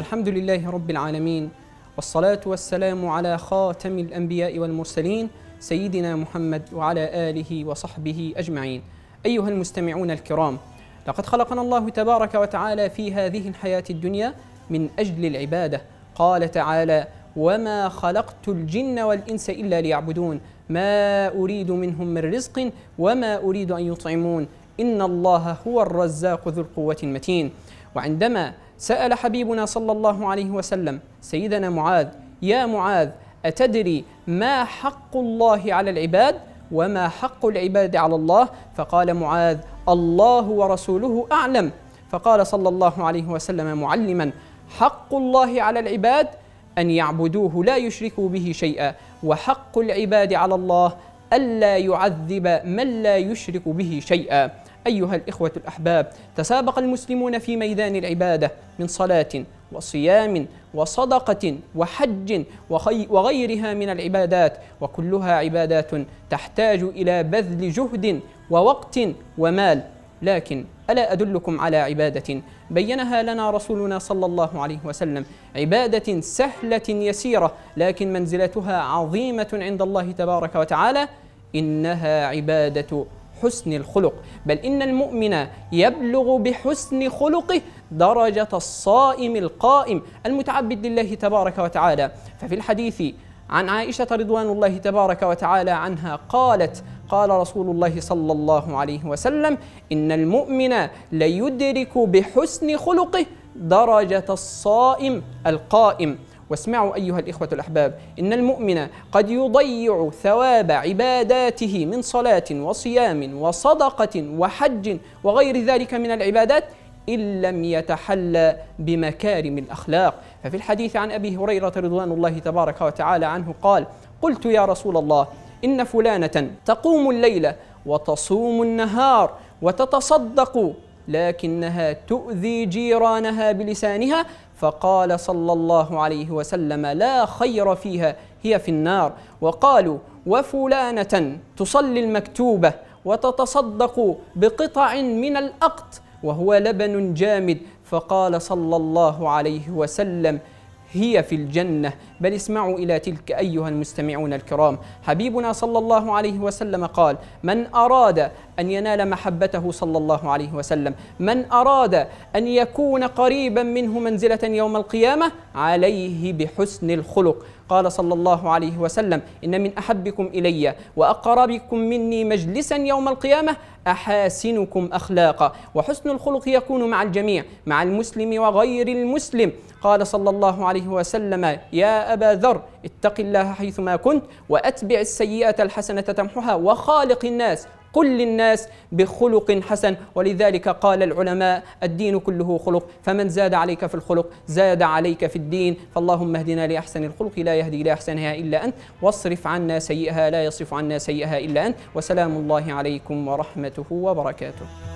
الحمد لله رب العالمين والصلاة والسلام على خاتم الأنبياء والمرسلين سيدنا محمد وعلى آله وصحبه أجمعين أيها المستمعون الكرام لقد خلقنا الله تبارك وتعالى في هذه الحياة الدنيا من أجل العبادة قال تعالى وما خلقت الجن والإنس إلا ليعبدون ما أريد منهم من رزق وما أريد أن يطعمون إن الله هو الرزاق ذو القوة المتين وعندما سأل حبيبنا صلى الله عليه وسلم سيدنا معاذ يا معاذ أتدري ما حق الله على العباد وما حق العباد على الله فقال معاذ الله ورسوله أعلم فقال صلى الله عليه وسلم معلما حق الله على العباد أن يعبدوه لا يشركوا به شيئا وحق العباد على الله ألا يعذب من لا يشرك به شيئا أيها الإخوة الأحباب تسابق المسلمون في ميدان العبادة من صلاة وصيام وصدقة وحج وغيرها من العبادات وكلها عبادات تحتاج إلى بذل جهد ووقت ومال لكن ألا أدلكم على عبادة بينها لنا رسولنا صلى الله عليه وسلم عبادة سهلة يسيرة لكن منزلتها عظيمة عند الله تبارك وتعالى إنها عبادة حسن الخلق بل إن المؤمن يبلغ بحسن خلقه درجة الصائم القائم المتعبد لله تبارك وتعالى ففي الحديث عن عائشة رضوان الله تبارك وتعالى عنها قالت قال رسول الله صلى الله عليه وسلم إن المؤمن ليدرك بحسن خلقه درجة الصائم القائم واسمعوا أيها الإخوة الأحباب إن المؤمن قد يضيع ثواب عباداته من صلاة وصيام وصدقة وحج وغير ذلك من العبادات إن لم يتحلى بمكارم الأخلاق ففي الحديث عن أبي هريرة رضوان الله تبارك وتعالى عنه قال قلت يا رسول الله إن فلانة تقوم الليل وتصوم النهار وتتصدق لكنها تؤذي جيرانها بلسانها فقال صلى الله عليه وسلم لا خير فيها هي في النار وقالوا وفلانة تصلي المكتوبة وتتصدق بقطع من الأقط وهو لبن جامد فقال صلى الله عليه وسلم هي في الجنة بل اسمعوا إلى تلك أيها المستمعون الكرام حبيبنا صلى الله عليه وسلم قال من أراد أن ينال محبته صلى الله عليه وسلم من أراد أن يكون قريبا منه منزلة يوم القيامة عليه بحسن الخلق قال صلى الله عليه وسلم إن من أحبكم إلي وأقربكم مني مجلسا يوم القيامة أحاسنكم أخلاقا وحسن الخلق يكون مع الجميع مع المسلم وغير المسلم قال صلى الله عليه وسلم يا أبا ذر اتق الله حيثما كنت وأتبع السيئة الحسنة تمحها وخالق الناس قل للناس بخلق حسن ولذلك قال العلماء الدين كله خلق فمن زاد عليك في الخلق زاد عليك في الدين فاللهم اهدنا لأحسن الخلق لا يهدي لأحسنها إلا أنت واصرف عنا سيئها لا يصرف عنا سيئها إلا أنت وسلام الله عليكم ورحمته وبركاته